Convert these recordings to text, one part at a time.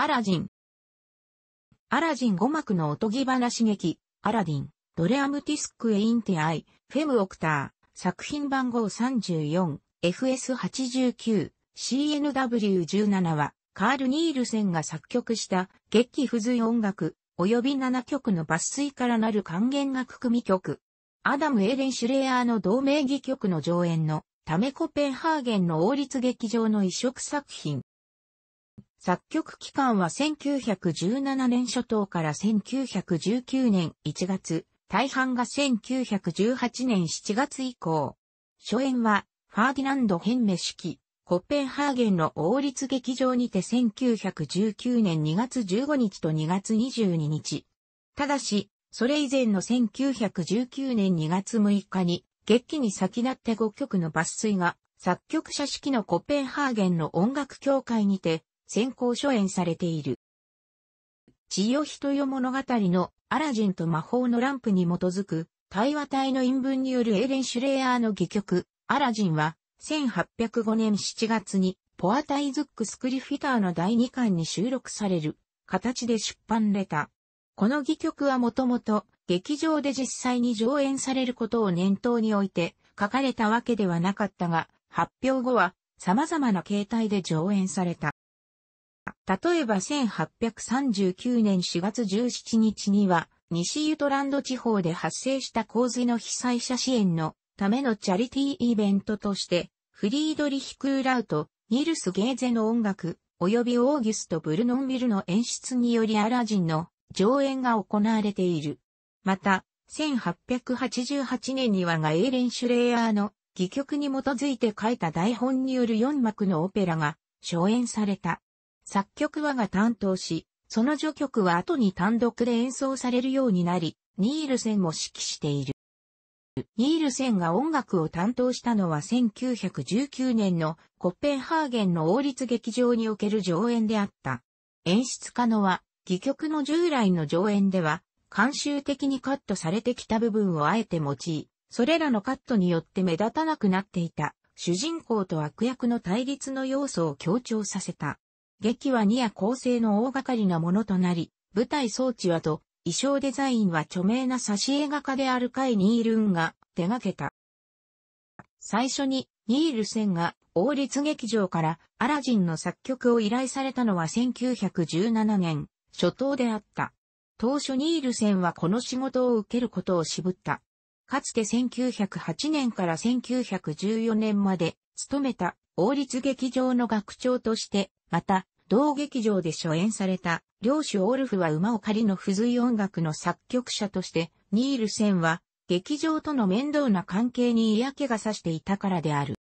アラジン。アラジン5幕のおとぎ話劇、アラディン、ドレアムティスクエインテアイ、フェムオクター、作品番号 34FS89、CNW17 は、カール・ニールセンが作曲した劇付随音楽、及び7曲の抜粋からなる還元楽組曲。アダム・エレン・シュレアヤーの同名義曲の上演のためコペンハーゲンの王立劇場の移植作品。作曲期間は1917年初頭から1919年1月、大半が1918年7月以降。初演は、ファーディナンド・ヘンメ式、コッペンハーゲンの王立劇場にて1919年2月15日と2月22日。ただし、それ以前の1919年2月6日に、劇期に先立って5曲の抜粋が、作曲者式のコペンハーゲンの音楽協会にて、先行初演されている。千代人よ物語のアラジンと魔法のランプに基づく対話体の陰文によるエーレン・シュレーアーの戯曲、アラジンは1805年7月にポアタイズックスクリフィターの第2巻に収録される形で出版れた。この戯曲はもともと劇場で実際に上演されることを念頭において書かれたわけではなかったが、発表後は様々な形態で上演された。例えば1839年4月17日には、西ユトランド地方で発生した洪水の被災者支援のためのチャリティーイベントとして、フリードリヒ・クーラウト、ニルス・ゲーゼの音楽、及びオーギュスト・ブルノンビルの演出によりアラジンの上演が行われている。また、1888年にはガエーレン・シュレイヤーの戯曲に基づいて書いた台本による4幕のオペラが上演された。作曲はが担当し、その序曲は後に単独で演奏されるようになり、ニールセンも指揮している。ニールセンが音楽を担当したのは1919年のコッペンハーゲンの王立劇場における上演であった。演出家のは、戯曲の従来の上演では、慣習的にカットされてきた部分をあえて用い、それらのカットによって目立たなくなっていた、主人公と悪役の対立の要素を強調させた。劇は2夜構成の大掛かりなものとなり、舞台装置はと、衣装デザインは著名な挿絵画家であるカイ・ニールンが手掛けた。最初に、ニールセンが王立劇場からアラジンの作曲を依頼されたのは1917年初頭であった。当初ニールセンはこの仕事を受けることを渋った。かつて1908年から1914年まで勤めた王立劇場の学長として、また、同劇場で初演された、領主オルフは馬を狩りの付随音楽の作曲者として、ニールセンは、劇場との面倒な関係に嫌気がさしていたからである。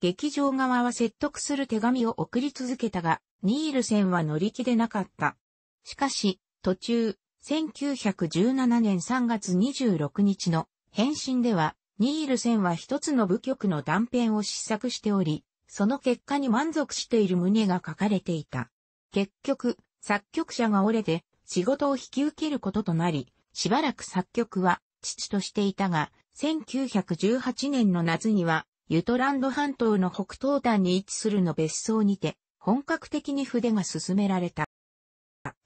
劇場側は説得する手紙を送り続けたが、ニールセンは乗り気でなかった。しかし、途中、1917年3月26日の返信では、ニールセンは一つの部局の断片を試作しており、その結果に満足している旨が書かれていた。結局、作曲者が折れて仕事を引き受けることとなり、しばらく作曲は父としていたが、1918年の夏には、ユトランド半島の北東端に位置するの別荘にて、本格的に筆が進められた。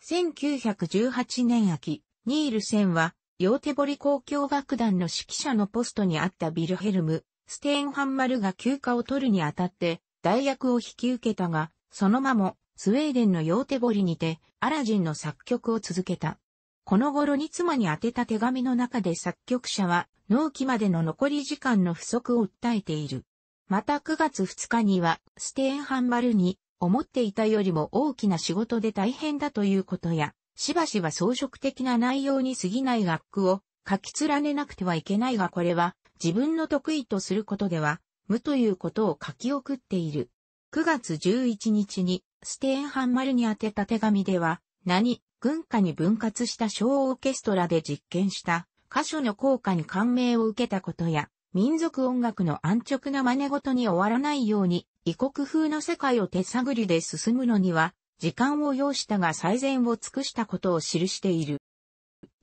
1918年秋、ニールセンはヨーテボリ交響楽団の指揮者のポストにあったビルヘルム、ステーンハンマルが休暇を取るにあたって、代役を引き受けたが、その間も、スウェーデンのヨーテボリにて、アラジンの作曲を続けた。この頃に妻に宛てた手紙の中で作曲者は、納期までの残り時間の不足を訴えている。また9月2日には、ステーンハンマルに、思っていたよりも大きな仕事で大変だということや、しばしば装飾的な内容に過ぎない楽譜を書き連ねなくてはいけないがこれは自分の得意とすることでは無ということを書き送っている。9月11日にステーンハンマルに宛てた手紙では何、軍歌に分割した小オーケストラで実験した箇所の効果に感銘を受けたことや民族音楽の安直な真似事に終わらないように異国風の世界を手探りで進むのには時間を要したが最善を尽くしたことを記している。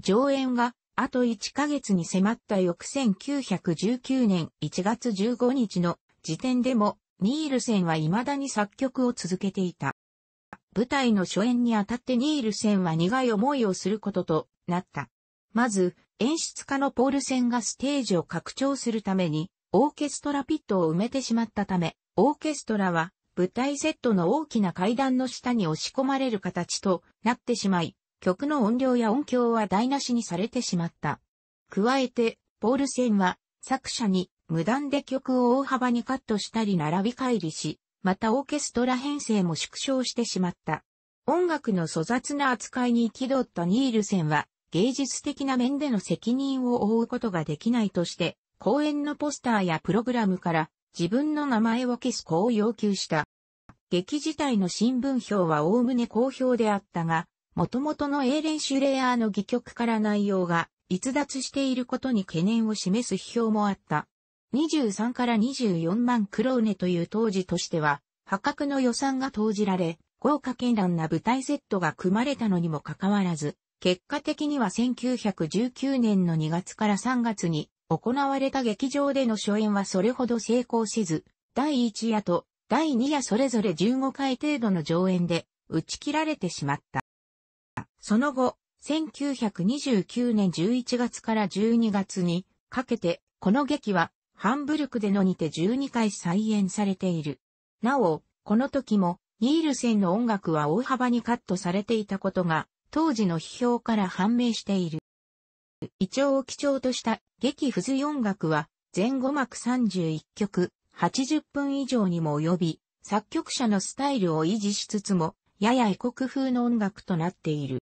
上演があと1ヶ月に迫った翌1919年1月15日の時点でも、ニールセンは未だに作曲を続けていた。舞台の初演にあたってニールセンは苦い思いをすることとなった。まず、演出家のポールセンがステージを拡張するために、オーケストラピットを埋めてしまったため、オーケストラは舞台セットの大きな階段の下に押し込まれる形となってしまい、曲の音量や音響は台無しにされてしまった。加えて、ポールセンは作者に無断で曲を大幅にカットしたり並び替りし、またオーケストラ編成も縮小してしまった。音楽の粗雑な扱いに憤ったニールセンは、芸術的な面での責任を負うことができないとして、公演のポスターやプログラムから自分の名前を消す子を要求した。劇自体の新聞表は概ね好評であったが、元々のエーレン・シュレーアーの戯曲から内容が逸脱していることに懸念を示す批評もあった。23から24万クローネという当時としては、破格の予算が投じられ、豪華絢爛な舞台セットが組まれたのにもかかわらず、結果的には1919年の2月から3月に行われた劇場での初演はそれほど成功せず、第1夜と第2夜それぞれ15回程度の上演で打ち切られてしまった。その後、1929年11月から12月にかけて、この劇はハンブルクでのにて12回再演されている。なお、この時もニールセンの音楽は大幅にカットされていたことが当時の批評から判明している。胃腸を基調とした劇付随音楽は全5幕31曲、80分以上にも及び、作曲者のスタイルを維持しつつも、やや異国風の音楽となっている。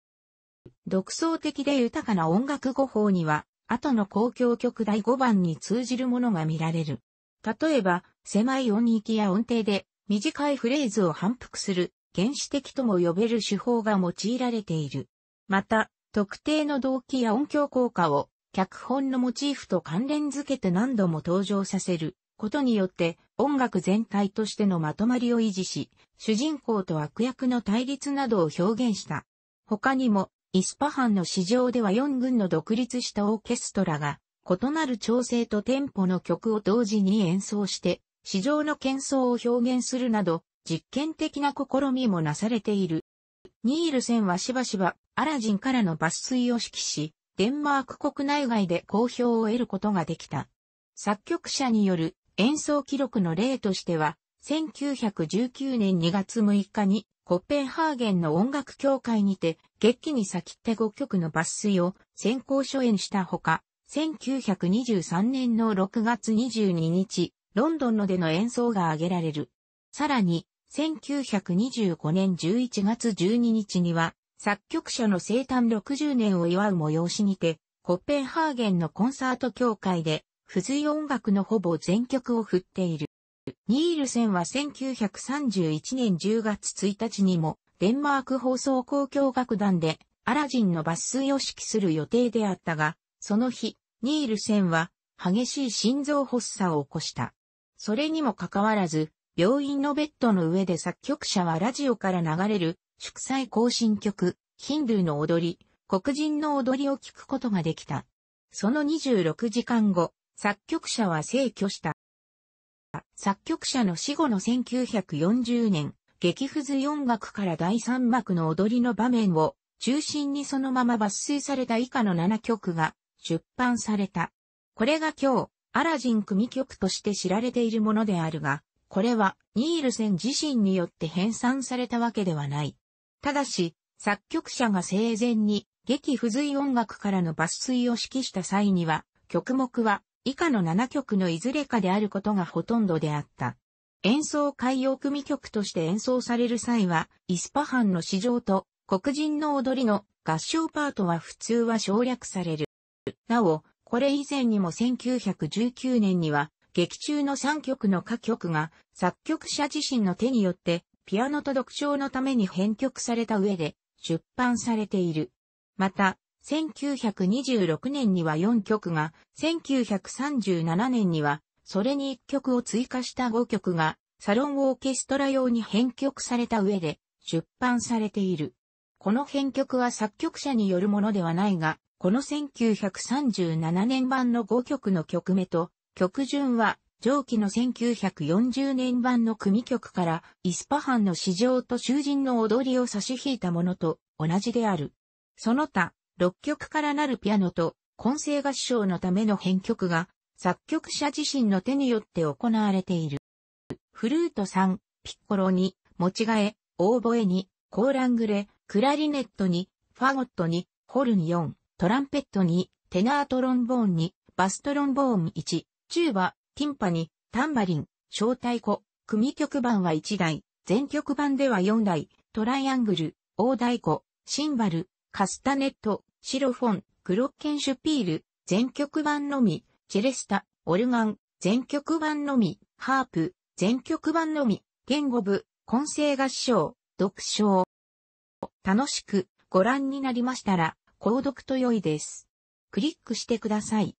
独創的で豊かな音楽語法には、後の公共曲第5番に通じるものが見られる。例えば、狭い音域や音程で短いフレーズを反復する原始的とも呼べる手法が用いられている。また、特定の動機や音響効果を脚本のモチーフと関連づけて何度も登場させることによって音楽全体としてのまとまりを維持し、主人公と悪役の対立などを表現した。他にも、イスパハンの市場では4軍の独立したオーケストラが、異なる調整とテンポの曲を同時に演奏して、市場の喧騒を表現するなど、実験的な試みもなされている。ニールセンはしばしばアラジンからの抜粋を指揮し、デンマーク国内外で好評を得ることができた。作曲者による演奏記録の例としては、1919年2月6日にコッペンハーゲンの音楽協会にて、月期に先って5曲の抜粋を先行初演したほか、1923年の6月22日、ロンドンのでの演奏が挙げられる。さらに、1925年11月12日には、作曲者の生誕60年を祝う催しにて、コッペンハーゲンのコンサート協会で、付随音楽のほぼ全曲を振っている。ニールセンは1931年10月1日にも、デンマーク放送交響楽団で、アラジンの抜粋を指揮する予定であったが、その日、ニールセンは、激しい心臓発作を起こした。それにもかかわらず、病院のベッドの上で作曲者はラジオから流れる祝祭行進曲、ヒンドゥーの踊り、黒人の踊りを聞くことができた。その26時間後、作曲者は逝去した。作曲者の死後の1940年、劇不図音楽から第3幕の踊りの場面を中心にそのまま抜粋された以下の7曲が出版された。これが今日、アラジン組曲として知られているものであるが、これはニールセン自身によって編纂されたわけではない。ただし、作曲者が生前に劇不随音楽からの抜粋を指揮した際には、曲目は以下の7曲のいずれかであることがほとんどであった。演奏海用組曲として演奏される際は、イスパハンの市場と黒人の踊りの合唱パートは普通は省略される。なお、これ以前にも1919年には、劇中の3曲の歌曲が作曲者自身の手によってピアノと読唱のために編曲された上で出版されている。また、1926年には4曲が、1937年には、それに1曲を追加した5曲が、サロンオーケストラ用に編曲された上で、出版されている。この編曲は作曲者によるものではないが、この1937年版の5曲の曲目と、曲順は上記の1940年版の組曲から、イスパハンの市場と囚人の踊りを差し引いたものと同じである。その他、6曲からなるピアノと、混声合唱のための編曲が、作曲者自身の手によって行われている。フルート3、ピッコロ2、持ち替え、オーボエ2、コーラングレ、クラリネット2、ファゴット2、ホルン4、トランペット2、テナートロンボーン2、バストロンボーン1、チューバ、ティンパニ、タンバリン、小太鼓、組曲版は1台、全曲版では4台、トライアングル、大太鼓、シンバル、カスタネット、シロフォン、クロッケンシュピール、全曲版のみ、チェレスタ、オルガン、全曲版のみ、ハープ、全曲版のみ、言語部、混声合唱、読唱。楽しくご覧になりましたら、購読と良いです。クリックしてください。